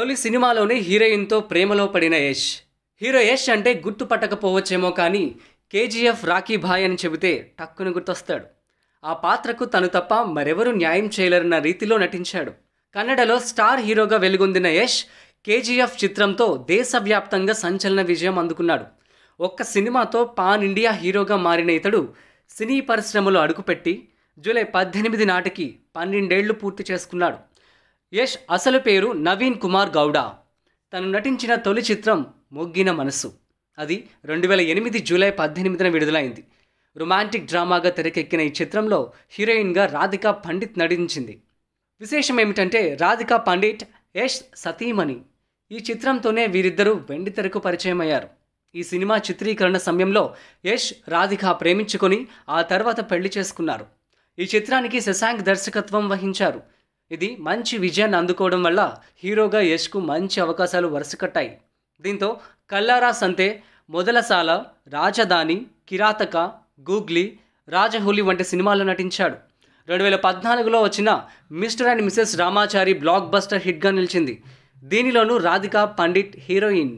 తొలి సినిమాలోనే హీరోయిన్తో ప్రేమలో పడిన యష్ హీరో యష్ అంటే గుర్తుపట్టకపోవచ్చేమో కానీ కేజీఎఫ్ రాఖీ భాయ్ అని చెబితే టక్కును గుర్తొస్తాడు ఆ పాత్రకు తను తప్ప మరెవరూ న్యాయం చేయలేరన్న రీతిలో నటించాడు కన్నడలో స్టార్ హీరోగా వెలుగొందిన యష్ కేజీఎఫ్ చిత్రంతో దేశవ్యాప్తంగా సంచలన విజయం అందుకున్నాడు ఒక్క సినిమాతో పాన్ ఇండియా హీరోగా మారిన ఇతడు సినీ పరిశ్రమలో అడుగుపెట్టి జూలై పద్దెనిమిది నాటికి పన్నెండేళ్లు పూర్తి చేసుకున్నాడు యష్ అసలు పేరు నవీన్ కుమార్ గౌడ తను నటించిన తొలి చిత్రం మొగ్గిన మనసు అది రెండు వేల ఎనిమిది జూలై పద్దెనిమిదిన విడుదలైంది రొమాంటిక్ డ్రామాగా తెరకెక్కిన ఈ చిత్రంలో హీరోయిన్గా రాధికా పండిత్ నటించింది విశేషం ఏమిటంటే రాధికా పండిట్ యష్ సతీమణి ఈ చిత్రంతోనే వీరిద్దరూ వెండి తెరకు పరిచయం అయ్యారు ఈ సినిమా చిత్రీకరణ సమయంలో యష్ రాధిక ప్రేమించుకొని ఆ తర్వాత పెళ్లి చేసుకున్నారు ఈ చిత్రానికి శశాంక్ దర్శకత్వం వహించారు ఇది మంచి విజయాన్ని అందుకోవడం వల్ల హీరోగా యష్కు మంచి అవకాశాలు వరుసకట్టాయి దీంతో కల్లారా సంతే మొదలసాల రాజధాని కిరాతక గూగ్లీ రాజహోలీ వంటి సినిమాల్లో నటించాడు రెండు వేల పద్నాలుగులో వచ్చిన Mr and Mrs Ramachari blockbuster హిట్గా నిలిచింది దీనిలోనూ రాధిక పండిట్ హీరోయిన్